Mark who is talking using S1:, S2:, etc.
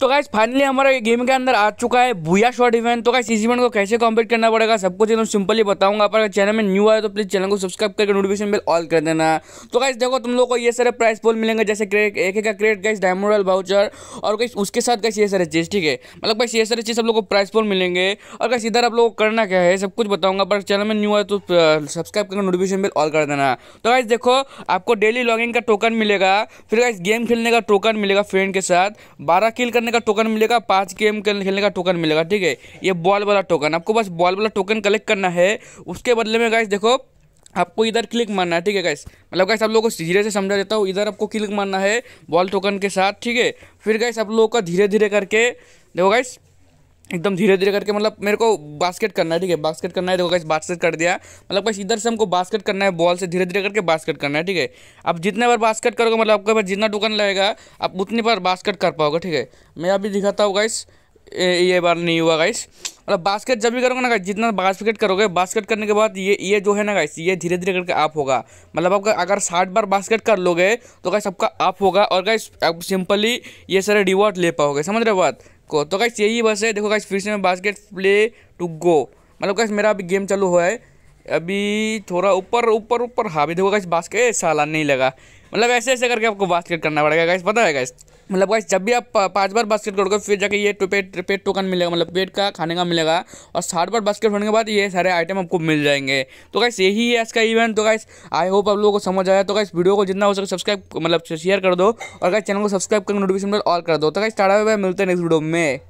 S1: तो guys finally हमारा game के अंदर आ चुका है भूया शॉट इवेंट तो गाइस इस इवेंट को कैसे कंप्लीट करना पड़ेगा सब कुछ एकदम सिंपली बताऊंगा पर चैनल में न्यू आए तो प्लीज चैनल को सब्सक्राइब करके नोटिफिकेशन बिल ऑल कर देना तो गाइस देखो तुम लोग को ये सारे प्राइस पोल मिलेंगे जैसे क्रेट एक एक का क्रेट गाइस डायमोडल वाउचर और गाइस उसके साथ गाइस ये सारे चीज़ ठीक है मतलब गाइस ये सारे चीज़ सब लोग को प्राइस पोल मिलेंगे और गाइस इधर आप लोगों को करना क्या है सब कुछ बताऊंगा पर चैनल में न्यू आए तो सब्सक्राइब करके नोटिफिकेशन बिल ऑल कर देना तो गाइस देखो आपको डेली लॉगिंग का टोकन मिलेगा फिर गाइस गेम खेलने का टोकन मिलेगा फ्रेंड के साथ बारह किल करने खेलने का टोकन मिलेगा पाँच गेम खेलने का टोकन मिलेगा ठीक है ये बॉल वाला टोकन आपको बस बॉल वाला टोकन कलेक्ट करना है उसके बदले में गाइस देखो आपको इधर क्लिक मारना है ठीक है गाइस मतलब गाइस आप लोगों को धीरे से समझा देता हूँ इधर आपको क्लिक मारना है बॉल टोकन के साथ ठीक है फिर गाइस आप लोगों का धीरे धीरे करके देखो गाइस एकदम धीरे धीरे करके मतलब मेरे को बास्केट करना है ठीक है बास्केट करना है देखो कैसे बास्केट कर दिया मतलब बस इधर से हमको बास्केट करना है बॉल से धीरे धीरे करके बास्केट करना है ठीक है अब जितने बार बास्केट करोगे मतलब आपके पास जितना टुकन लगेगा आप उतनी बार बास्केट कर पाओगे ठीक है मैं अभी दिखाता हूँ गाइस ये बार नहीं हुआ गाइस मतलब बास्केट जब भी करोगे ना गाइस जितना बास्केट करोगे बास्केट करने के बाद ये ये जो है ना गाइस ये धीरे धीरे करके आप होगा मतलब आपका अगर साठ बार बास्केट कर लोगे तो गाइस आपका आप होगा और गाइस आप सिंपली ये सारे रिवॉर्ड ले पाओगे समझ रहे बात को तो कैश यही बस है देखो गाइस फिर से मैं बास्केट प्ले टू गो मतलब कैश मेरा अभी गेम चालू हुआ है अभी थोड़ा ऊपर ऊपर ऊपर हाँ भी देखो गाइस बास्केट साला नहीं लगा मतलब ऐसे ऐसे करके आपको बास्केट करना पड़ेगा कैश पता है गाइस मतलब गाइस जब भी आप पाँच बार बास्केट करोगे फिर जाके ये पेट पेट टोकन मिलेगा मतलब पेट का खाने का मिलेगा और साठ बार बास्केट होने के बाद ये सारे आइटम आपको मिल जाएंगे तो गाइस यही है इसका इवेंट तो गाइस आई होप आप लोगों को समझ आया तो गाइस वीडियो को जितना हो सके सब्सक्राइब मतलब शेयर कर दो और गाइस चैनल को सब्सक्राइब कर नोटिफिकेशन पर ऑल कर दो तो गाइस टाटा बाय मिलते हैं नेक्स्ट वीडियो में